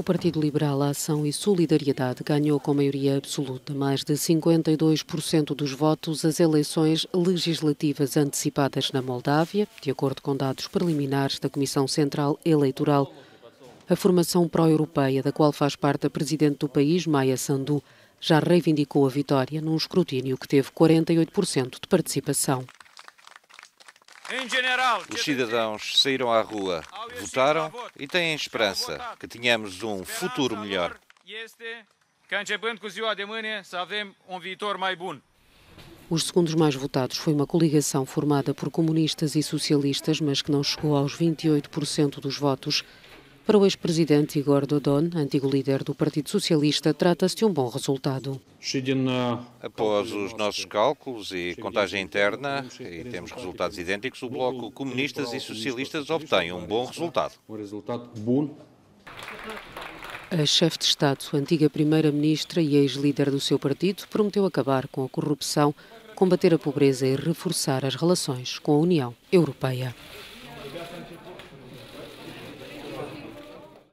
o Partido Liberal Ação e Solidariedade ganhou com maioria absoluta mais de 52% dos votos as eleições legislativas antecipadas na Moldávia, de acordo com dados preliminares da Comissão Central Eleitoral. A formação pró-europeia, da qual faz parte a presidente do país, Maia Sandu, já reivindicou a vitória num escrutínio que teve 48% de participação. Os cidadãos saíram à rua, votaram e têm esperança que tenhamos um futuro melhor. Os segundos mais votados foi uma coligação formada por comunistas e socialistas, mas que não chegou aos 28% dos votos para o ex-presidente Igor Dodon, antigo líder do Partido Socialista, trata-se de um bom resultado. Após os nossos cálculos e contagem interna, e temos resultados idênticos, o Bloco Comunistas e Socialistas obtém um bom resultado. Um resultado bom. A chefe de Estado, antiga primeira-ministra e ex-líder do seu partido, prometeu acabar com a corrupção, combater a pobreza e reforçar as relações com a União Europeia.